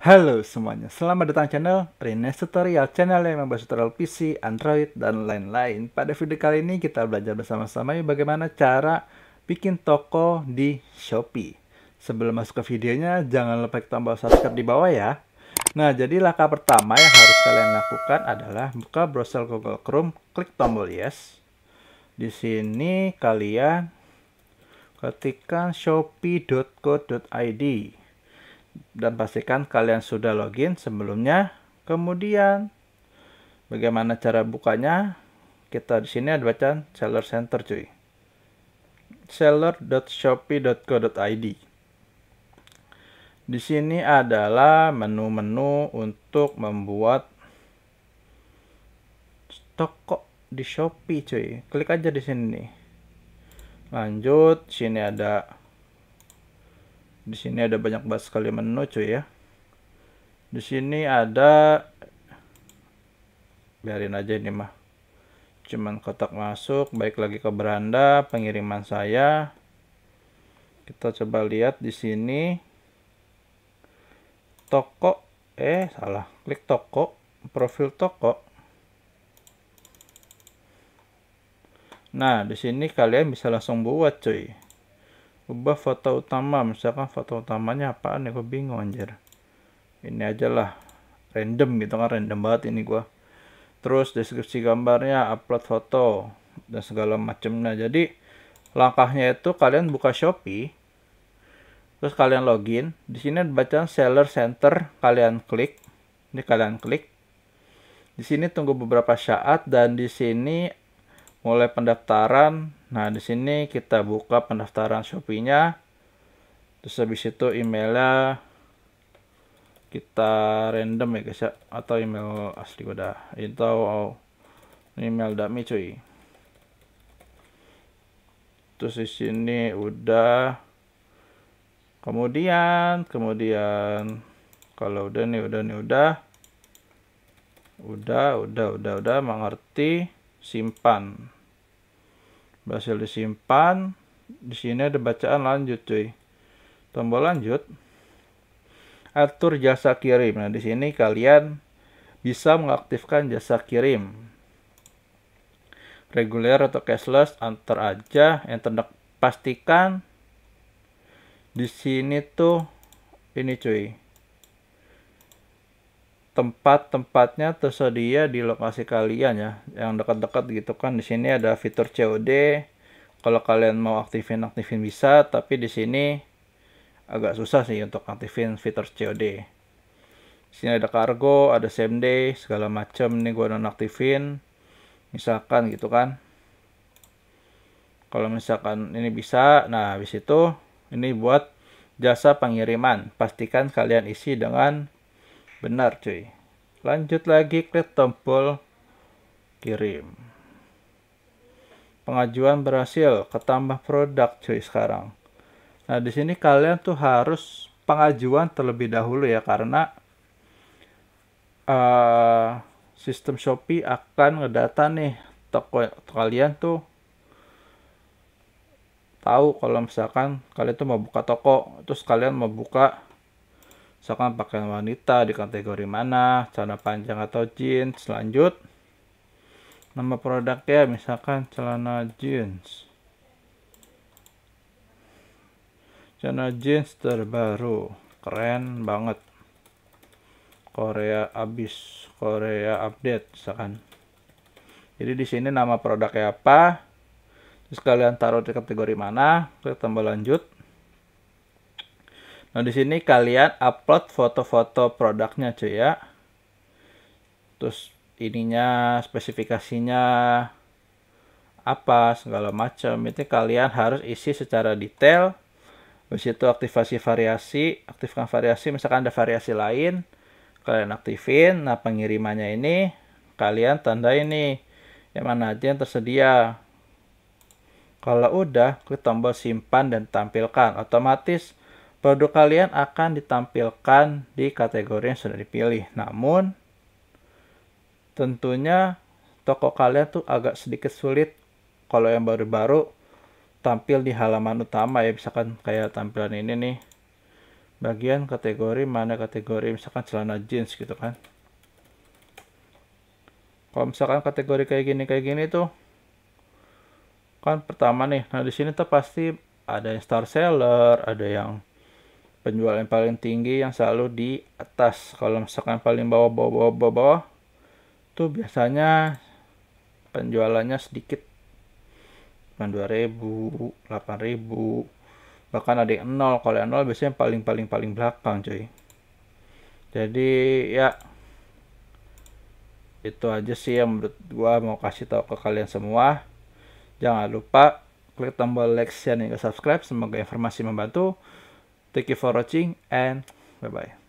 Halo semuanya, selamat datang channel Prines Tutorial, channel yang membahas tutorial PC, Android, dan lain-lain. Pada video kali ini kita belajar bersama-sama bagaimana cara bikin toko di Shopee. Sebelum masuk ke videonya, jangan lupa klik tombol subscribe di bawah ya. Nah, jadi langkah pertama yang harus kalian lakukan adalah buka browser Google Chrome, klik tombol yes. Di sini kalian ketikkan shopee.co.id dan pastikan kalian sudah login sebelumnya. Kemudian bagaimana cara bukanya? Kita di sini ada bacaan seller center cuy. seller.shopee.co.id. Di sini adalah menu-menu untuk membuat toko di Shopee cuy. Klik aja di sini nih. Lanjut, sini ada di sini ada banyak banget sekali menu cuy ya. Di sini ada biarin aja ini mah. Cuman kotak masuk, baik lagi ke beranda, pengiriman saya. Kita coba lihat di sini toko eh salah, klik toko, profil toko. Nah, di sini kalian bisa langsung buat cuy ubah foto utama misalkan foto utamanya apaan ya gue bingung anjir ini aja lah random gitu kan random banget ini gue terus deskripsi gambarnya upload foto dan segala macamnya jadi langkahnya itu kalian buka Shopee terus kalian login di sini ada bacaan seller center kalian klik ini kalian klik di sini tunggu beberapa saat dan di sini mulai pendaftaran Nah, di sini kita buka pendaftaran Shopee-nya. Terus habis itu emailnya kita random ya guys ya atau email asli kuda Itu oh, email dummy cuy terus di sini udah kemudian kemudian kalau udah nih udah nih udah udah udah udah udah mengerti simpan berhasil disimpan di sini ada bacaan lanjut cuy tombol lanjut atur jasa kirim nah di sini kalian bisa mengaktifkan jasa kirim reguler atau cashless antar aja yang enter pastikan di sini tuh ini cuy tempat-tempatnya tersedia di lokasi kalian ya yang dekat-dekat gitu kan di sini ada fitur COD kalau kalian mau aktifin aktifin bisa tapi di sini agak susah sih untuk aktifin fitur COD di sini ada kargo ada same day segala macam nih gua nonaktifin misalkan gitu kan kalau misalkan ini bisa nah habis itu ini buat jasa pengiriman pastikan kalian isi dengan Benar cuy. Lanjut lagi klik tombol kirim. Pengajuan berhasil, ketambah produk cuy sekarang. Nah, di sini kalian tuh harus pengajuan terlebih dahulu ya karena uh, sistem Shopee akan ngedata nih toko kalian tuh tahu kalau misalkan kalian tuh mau buka toko terus kalian mau buka misalkan pakaian wanita di kategori mana, celana panjang atau jeans. selanjut nama produknya misalkan celana jeans. Celana jeans terbaru, keren banget. Korea abis, Korea update misalkan. Jadi di sini nama produknya apa, terus kalian taruh di kategori mana, klik tombol lanjut. Nah, di sini kalian upload foto-foto produknya cuy ya. Terus ininya, spesifikasinya apa, segala macam. Itu kalian harus isi secara detail. Di itu aktivasi variasi, aktifkan variasi, misalkan ada variasi lain, kalian aktifin. Nah, pengirimannya ini kalian tanda ini yang mana aja yang tersedia. Kalau udah, klik tombol simpan dan tampilkan. Otomatis Produk kalian akan ditampilkan di kategori yang sudah dipilih. Namun, tentunya toko kalian tuh agak sedikit sulit kalau yang baru-baru tampil di halaman utama ya. Misalkan kayak tampilan ini nih. Bagian kategori mana kategori misalkan celana jeans gitu kan. Kalau misalkan kategori kayak gini kayak gini tuh kan pertama nih. Nah, di sini tuh pasti ada yang star seller, ada yang penjual yang paling tinggi yang selalu di atas kalau misalkan paling bawah bawah bawah bawah, bawah tuh biasanya penjualannya sedikit 2000 8000 bahkan ada yang nol kalau yang nol biasanya paling paling paling belakang cuy jadi ya itu aja sih yang menurut gua mau kasih tahu ke kalian semua jangan lupa klik tombol like share dan subscribe semoga informasi membantu Thank you for watching and bye-bye.